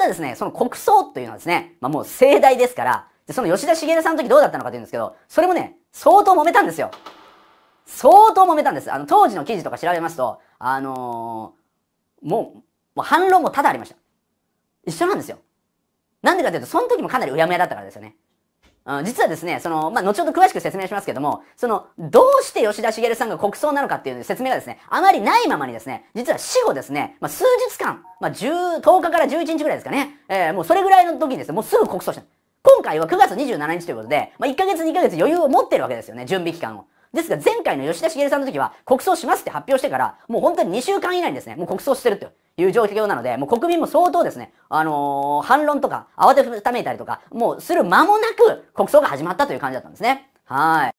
だですね、その国葬というのはですね、まあ、もう盛大ですから、で、その吉田茂さんの時どうだったのかというんですけど、それもね、相当揉めたんですよ。相当揉めたんです。あの、当時の記事とか調べますと、あのー、もう、もう反論も多々ありました。一緒なんですよ。なんでかというと、その時もかなりうやむやだったからですよね。実はですね、その、まあ、後ほど詳しく説明しますけども、その、どうして吉田茂さんが国葬なのかっていう説明がですね、あまりないままにですね、実は死後ですね、まあ、数日間、まあ、10、10日から11日ぐらいですかね、えー、もうそれぐらいの時にですね、もうすぐ国葬した。今回は9月27日ということで、まあ、1ヶ月2ヶ月余裕を持ってるわけですよね、準備期間を。ですが前回の吉田茂さんの時は国葬しますって発表してから、もう本当に2週間以内にですね、もう国葬してるという状況なので、もう国民も相当ですね、あのー、反論とか慌てふためいたりとか、もうする間もなく国葬が始まったという感じだったんですね。はい。